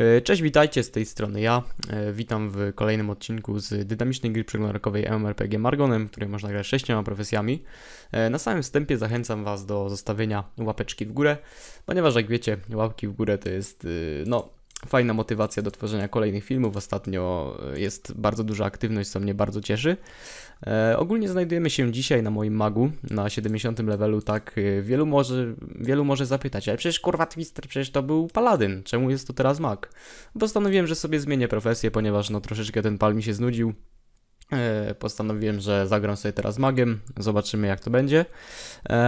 E, cześć, witajcie z tej strony ja. E, witam w kolejnym odcinku z dynamicznej gry przeglądarkowej MMRPG Margonem, w której można grać sześcioma profesjami. E, na samym wstępie zachęcam Was do zostawienia łapeczki w górę, ponieważ jak wiecie, łapki w górę to jest y, no fajna motywacja do tworzenia kolejnych filmów. Ostatnio e, jest bardzo duża aktywność, co mnie bardzo cieszy. E, ogólnie znajdujemy się dzisiaj na moim magu, na 70 levelu, tak e, wielu może, wielu może zapytać, ale przecież kurwa Twister, przecież to był paladyn, czemu jest to teraz mag? Postanowiłem, że sobie zmienię profesję, ponieważ no troszeczkę ten pal mi się znudził. E, postanowiłem, że zagram sobie teraz magiem, zobaczymy jak to będzie.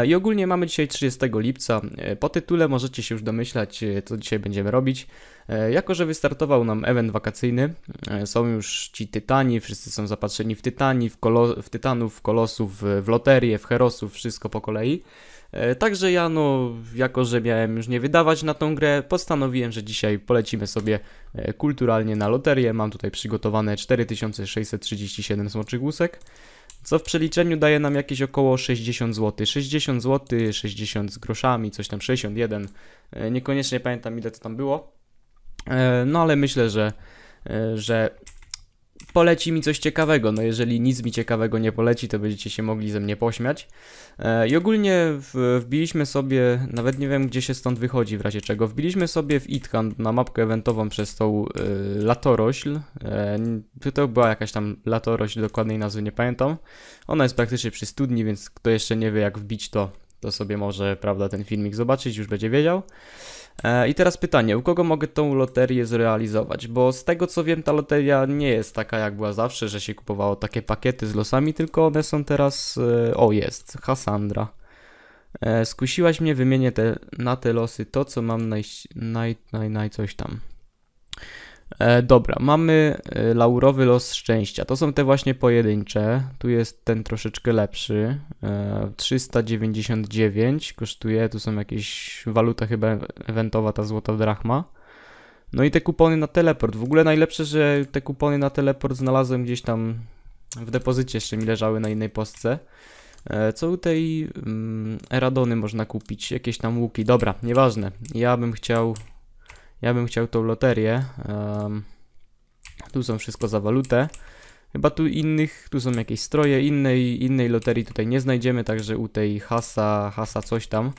I ogólnie mamy dzisiaj 30 lipca. Po tytule możecie się już domyślać, co dzisiaj będziemy robić. E, jako, że wystartował nam event wakacyjny, e, są już ci tytani, wszyscy są zapatrzeni w tytani, w, w tytanów, w kolosów, w loterię, w herosów, wszystko po kolei. E, także ja, no, jako że miałem już nie wydawać na tą grę, postanowiłem, że dzisiaj polecimy sobie kulturalnie na loterię. Mam tutaj przygotowane 4637 smoczych łusek, co w przeliczeniu daje nam jakieś około 60 zł. 60 zł, 60 z groszami, coś tam 61, niekoniecznie pamiętam ile to tam było. E, no ale myślę, że, e, że poleci mi coś ciekawego. No jeżeli nic mi ciekawego nie poleci, to będziecie się mogli ze mnie pośmiać. E, I ogólnie wbiliśmy sobie, nawet nie wiem gdzie się stąd wychodzi w razie czego, wbiliśmy sobie w Itkan na mapkę eventową przez tą y, latorośl. Y, to była jakaś tam latorośl, dokładnej nazwy nie pamiętam. Ona jest praktycznie przy studni, więc kto jeszcze nie wie jak wbić to to sobie może, prawda, ten filmik zobaczyć, już będzie wiedział. E, I teraz pytanie, u kogo mogę tą loterię zrealizować? Bo z tego co wiem, ta loteria nie jest taka jak była zawsze, że się kupowało takie pakiety z losami, tylko one są teraz... E, o, jest, Hasandra. E, skusiłaś mnie, wymienię te, na te losy to, co mam naj, naj, naj, naj coś tam. E, dobra, mamy e, laurowy los szczęścia. To są te właśnie pojedyncze. Tu jest ten troszeczkę lepszy. E, 399 kosztuje. Tu są jakieś waluta chyba ewentowa, ta złota drachma. No i te kupony na teleport. W ogóle najlepsze, że te kupony na teleport znalazłem gdzieś tam w depozycie jeszcze mi leżały na innej postce. E, co u tej mm, Eradony można kupić? Jakieś tam łuki. Dobra, nieważne. Ja bym chciał ja bym chciał tą loterię. Um, tu są wszystko za walutę. Chyba tu innych, tu są jakieś stroje, innej, innej loterii tutaj nie znajdziemy, także u tej hasa, hasa coś tam.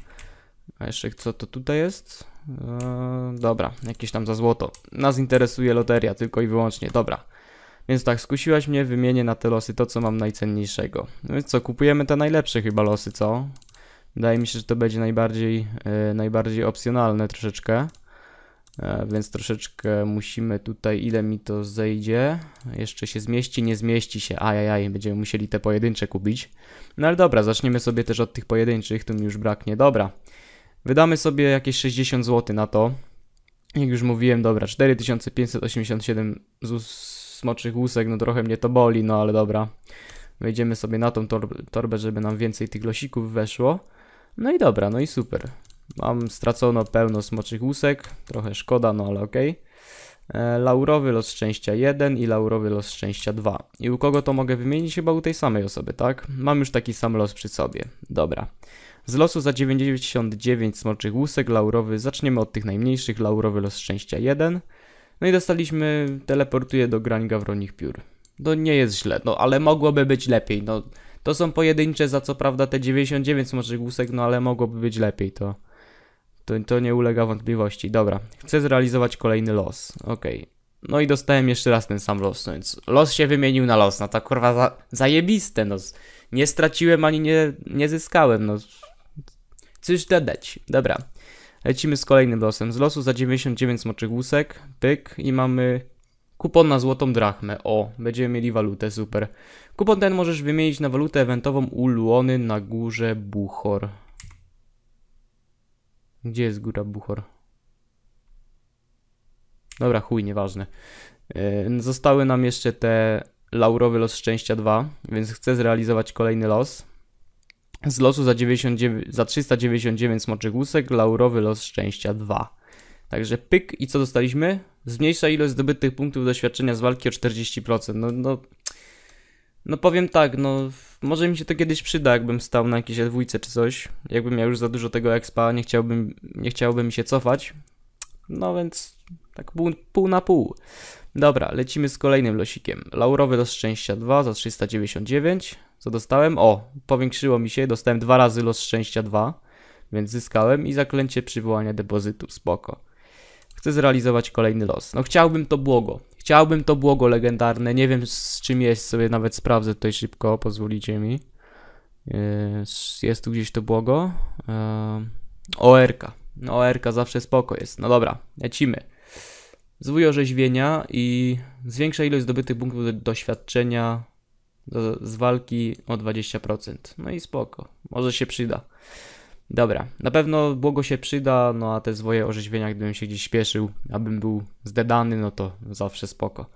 A jeszcze co to tutaj jest? Eee, dobra, jakieś tam za złoto. Nas interesuje loteria tylko i wyłącznie, dobra. Więc tak, skusiłaś mnie, wymienię na te losy to, co mam najcenniejszego. No więc co, kupujemy te najlepsze chyba losy, co? Wydaje mi się, że to będzie najbardziej, yy, najbardziej opcjonalne troszeczkę. E, więc troszeczkę musimy tutaj, ile mi to zejdzie. Jeszcze się zmieści, nie zmieści się. Ajajaj, będziemy musieli te pojedyncze kupić. No ale dobra, zaczniemy sobie też od tych pojedynczych, tu mi już braknie. Dobra, wydamy sobie jakieś 60 zł na to. Jak już mówiłem, dobra, 4587 smoczych łusek, no trochę mnie to boli, no ale dobra. Wejdziemy sobie na tą torbę, żeby nam więcej tych losików weszło. No i dobra, no i super. Mam stracono pełno smoczych łusek, trochę szkoda, no ale okej. Okay. E, laurowy los szczęścia 1 i laurowy los szczęścia 2. I u kogo to mogę wymienić? Chyba u tej samej osoby, tak? Mam już taki sam los przy sobie. Dobra. Z losu za 99 smoczych łusek laurowy, zaczniemy od tych najmniejszych, laurowy los szczęścia 1. No i dostaliśmy, teleportuje do grań gawronich piór. No nie jest źle, no ale mogłoby być lepiej, no. To są pojedyncze, za co prawda te 99 smoczych łusek, no ale mogłoby być lepiej to. To, to nie ulega wątpliwości. Dobra, chcę zrealizować kolejny los. Okej. Okay. No i dostałem jeszcze raz ten sam los, no więc los się wymienił na los. No to kurwa za, zajebiste, no. Nie straciłem ani nie, nie zyskałem, no. Coś dodać. Dobra. Lecimy z kolejnym losem. Z losu za 99 smoczych łusek, pyk i mamy kupon na złotą drachmę. O, będziemy mieli walutę, super. Kupon ten możesz wymienić na walutę ewentową u Luony na górze Buchor. Gdzie jest góra Buchor? Dobra, chuj, nieważne. Yy, zostały nam jeszcze te laurowy los szczęścia 2, więc chcę zrealizować kolejny los. Z losu za, 99, za 399 smoczych łusek, laurowy los szczęścia 2. Także pyk i co dostaliśmy? Zmniejsza ilość zdobytych punktów doświadczenia z walki o 40%. No, no no powiem tak, no może mi się to kiedyś przyda, jakbym stał na jakiejś dwójce czy coś. Jakbym miał już za dużo tego expa, nie chciałbym, nie chciałbym się cofać. No więc tak pół, pół na pół. Dobra, lecimy z kolejnym losikiem. Laurowy los szczęścia 2 za 399. Co dostałem? O, powiększyło mi się, dostałem dwa razy los szczęścia 2, więc zyskałem i zaklęcie przywołania depozytu, spoko. Chcę zrealizować kolejny los. No chciałbym to błogo, Chciałbym to błogo legendarne. Nie wiem z czym jest, sobie nawet sprawdzę tutaj szybko, pozwolicie mi. Yy, jest tu gdzieś to błogo. Yy, ORK. No, ORK zawsze spoko jest. No dobra, lecimy. Zwój orzeźwienia i zwiększa ilość zdobytych punktów doświadczenia z walki o 20%. No i spoko, może się przyda. Dobra, na pewno błogo się przyda, no a te zwoje orzeźwienia, gdybym się gdzieś śpieszył, abym był zdedany, no to zawsze spoko.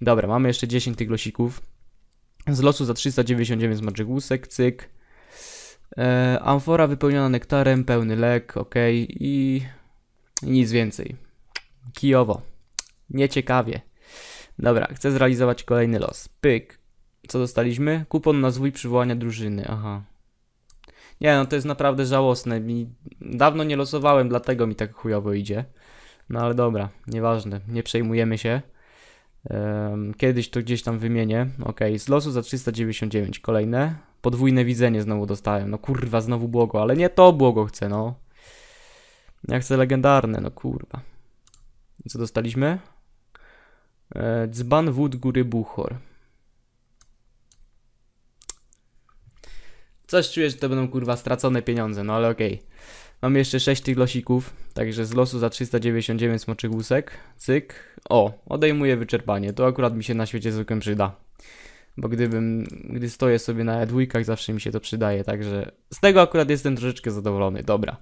Dobra, mamy jeszcze 10 tych losików. Z losu za 399 z Magic Łusek, cyk. E, amfora wypełniona nektarem, pełny lek, ok. I, nic więcej. Kijowo. Nieciekawie. Dobra, chcę zrealizować kolejny los. Pyk. Co dostaliśmy? Kupon na zwój przywołania drużyny. Aha, nie no, to jest naprawdę żałosne. Mi... Dawno nie losowałem, dlatego mi tak chujowo idzie. No ale dobra, nieważne, nie przejmujemy się. Um, kiedyś to gdzieś tam wymienię. Ok, z losu za 399, kolejne. Podwójne widzenie znowu dostałem. No kurwa, znowu błogo, ale nie to błogo chcę, no. Ja chcę legendarne, no kurwa. I co dostaliśmy? E, dzban wód góry Buchor. Coś czuję, że to będą kurwa stracone pieniądze, no ale okej. Okay. Mam jeszcze 6 tych losików, także z losu za 399 smoczych łusek, cyk. O, odejmuję wyczerpanie, to akurat mi się na świecie zwykłym przyda. Bo gdybym, gdy stoję sobie na e dwójkach zawsze mi się to przydaje, także z tego akurat jestem troszeczkę zadowolony, dobra.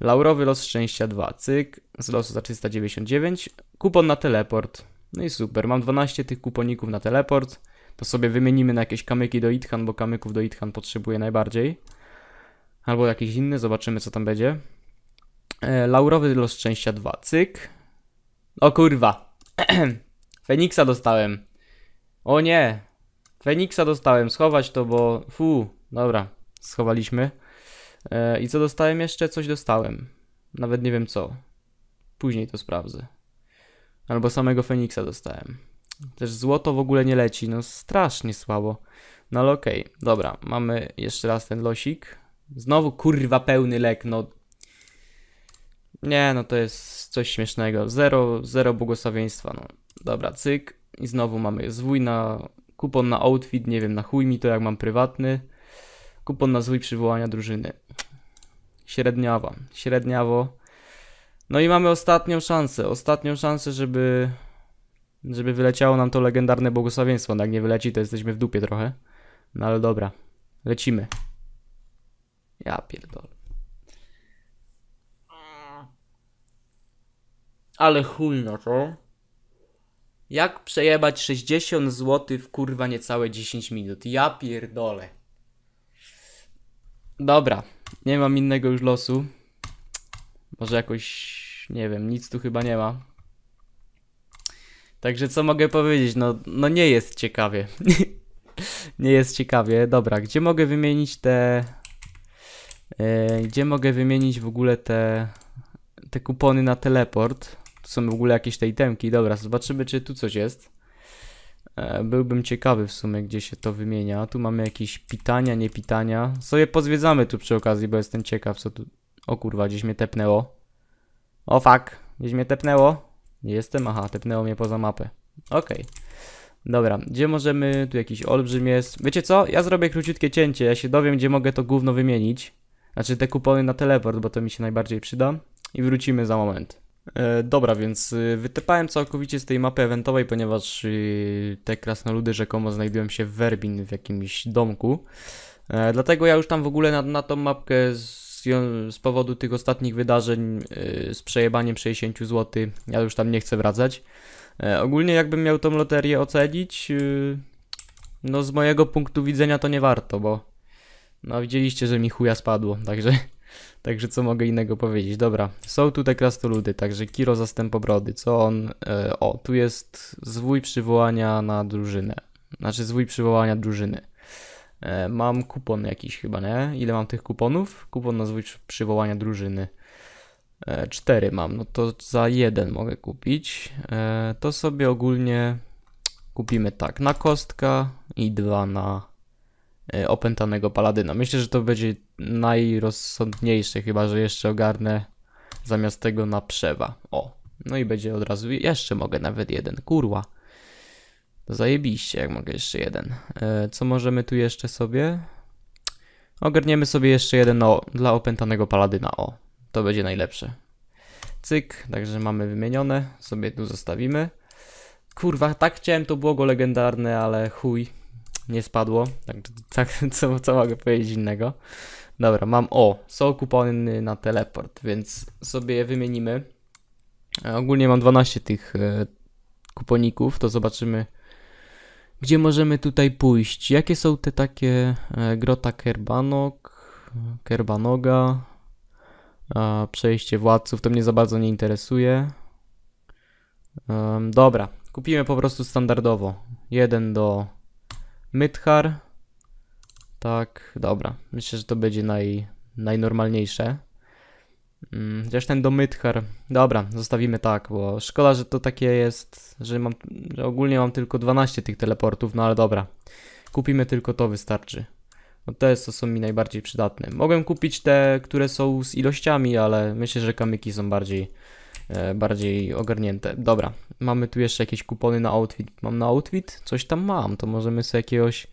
Laurowy los szczęścia 2, cyk, z losu za 399, kupon na teleport. No i super, mam 12 tych kuponików na teleport to sobie wymienimy na jakieś kamyki do itchan bo kamyków do itchan potrzebuje najbardziej. Albo jakiś inny, zobaczymy co tam będzie. E, laurowy los szczęścia 2, cyk. O kurwa. Feniksa dostałem. O nie. Feniksa dostałem, schować to, bo... Fu, dobra, schowaliśmy. E, I co dostałem jeszcze? Coś dostałem. Nawet nie wiem co. Później to sprawdzę. Albo samego Feniksa dostałem. Też złoto w ogóle nie leci, no strasznie słabo. No ale okej, okay. dobra, mamy jeszcze raz ten losik. Znowu kurwa pełny lek, no. Nie, no to jest coś śmiesznego. Zero, zero błogosławieństwa, no. Dobra, cyk. I znowu mamy zwój na kupon na outfit, nie wiem, na chuj mi to jak mam prywatny. Kupon na zwój przywołania drużyny. Średniawa, średniawo. No i mamy ostatnią szansę, ostatnią szansę, żeby żeby wyleciało nam to legendarne błogosławieństwo. No jak nie wyleci, to jesteśmy w dupie trochę. No ale dobra, lecimy. Ja pierdolę. Ale chuj na to. Jak przejebać 60 zł w kurwa niecałe 10 minut? Ja pierdolę. Dobra, nie mam innego już losu. Może jakoś, nie wiem, nic tu chyba nie ma. Także co mogę powiedzieć, no, no nie jest ciekawie. nie jest ciekawie. Dobra, gdzie mogę wymienić te... E, gdzie mogę wymienić w ogóle te... Te kupony na teleport? Tu są w ogóle jakieś te itemki. Dobra, zobaczymy czy tu coś jest. E, byłbym ciekawy w sumie, gdzie się to wymienia. Tu mamy jakieś pitania, nie pitania. Sobie pozwiedzamy tu przy okazji, bo jestem ciekaw, co tu... O kurwa, gdzieś mnie tepnęło. O fuck, gdzieś mnie tepnęło. Jestem, aha, tepnęło mnie poza mapę. Okej. Okay. Dobra, gdzie możemy, tu jakiś olbrzym jest. Wiecie co, ja zrobię króciutkie cięcie, ja się dowiem, gdzie mogę to gówno wymienić. Znaczy te kupony na teleport, bo to mi się najbardziej przyda. I wrócimy za moment. E, dobra, więc y, wytypałem całkowicie z tej mapy eventowej, ponieważ y, te krasnoludy rzekomo znajdują się w Werbin w jakimś domku. E, dlatego ja już tam w ogóle na, na tą mapkę z z, powodu tych ostatnich wydarzeń y, z przejebaniem 60 zł, ja już tam nie chcę wracać. E, ogólnie jakbym miał tą loterię ocenić, y, no z mojego punktu widzenia to nie warto, bo no widzieliście, że mi chuja spadło, także... Także co mogę innego powiedzieć? Dobra, są tutaj krastoludy, także Kiro zastęp obrody, Co on... E, o, tu jest zwój przywołania na drużynę. Znaczy zwój przywołania drużyny. E, mam kupon jakiś chyba, nie? Ile mam tych kuponów? Kupon na zwój przywołania drużyny. E, cztery mam, no to za jeden mogę kupić. E, to sobie ogólnie kupimy tak, na kostka i dwa na opętanego paladyna. Myślę, że to będzie najrozsądniejsze, chyba że jeszcze ogarnę zamiast tego na przewa. O, no i będzie od razu, jeszcze mogę nawet jeden, kurła. No zajebiście, jak mogę jeszcze jeden. E, co możemy tu jeszcze sobie? Ogarniemy sobie jeszcze jeden o, dla opętanego paladyna. O, to będzie najlepsze. Cyk, także mamy wymienione. Sobie tu zostawimy. Kurwa, tak chciałem to błogo legendarne, ale chuj. Nie spadło. Tak, tak co, co mogę powiedzieć innego. Dobra, mam o, są kupony na teleport, więc sobie je wymienimy. E, ogólnie mam 12 tych e, kuponików, to zobaczymy gdzie możemy tutaj pójść? Jakie są te takie e, grota Kerbanok, Kerbanoga, przejście władców, to mnie za bardzo nie interesuje. dobra, kupimy po prostu standardowo. Jeden do Mythar. Tak, dobra. Myślę, że to będzie naj, najnormalniejsze. Mm, chociaż ten domytkar, Dobra, zostawimy tak, bo szkoda, że to takie jest, że mam, że ogólnie mam tylko 12 tych teleportów, no ale dobra. Kupimy tylko to, wystarczy. No te to są mi najbardziej przydatne. Mogłem kupić te, które są z ilościami, ale myślę, że kamyki są bardziej, e, bardziej ogarnięte. Dobra, mamy tu jeszcze jakieś kupony na outfit. Mam na outfit? Coś tam mam, to możemy sobie jakiegoś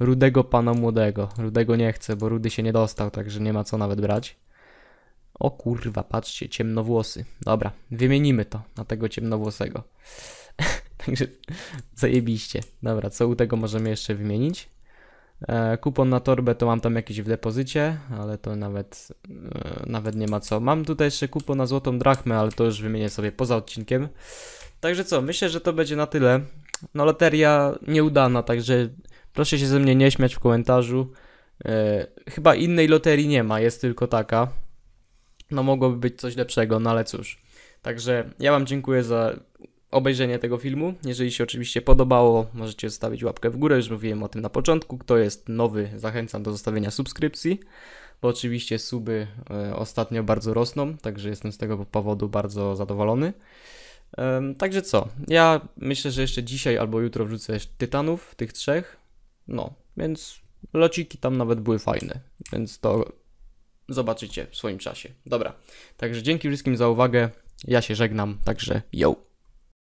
rudego pana młodego. Rudego nie chcę, bo rudy się nie dostał, także nie ma co nawet brać. O kurwa, patrzcie, ciemnowłosy. Dobra, wymienimy to na tego ciemnowłosego. Także zajebiście. Dobra, co u tego możemy jeszcze wymienić? E, kupon na torbę to mam tam jakieś w depozycie, ale to nawet, e, nawet nie ma co. Mam tutaj jeszcze kupon na złotą drachmę, ale to już wymienię sobie poza odcinkiem. Także co, myślę, że to będzie na tyle. No loteria nieudana, także proszę się ze mnie nie śmiać w komentarzu. E, chyba innej loterii nie ma, jest tylko taka no mogłoby być coś lepszego, no ale cóż. Także ja Wam dziękuję za obejrzenie tego filmu. Jeżeli się oczywiście podobało, możecie zostawić łapkę w górę, już mówiłem o tym na początku. Kto jest nowy, zachęcam do zostawienia subskrypcji, bo oczywiście suby e, ostatnio bardzo rosną, także jestem z tego powodu bardzo zadowolony. Także co, ja myślę, że jeszcze dzisiaj albo jutro wrzucę Tytanów, tych trzech, no, więc lociki tam nawet były fajne, więc to zobaczycie w swoim czasie. Dobra, także dzięki wszystkim za uwagę. Ja się żegnam, także yo.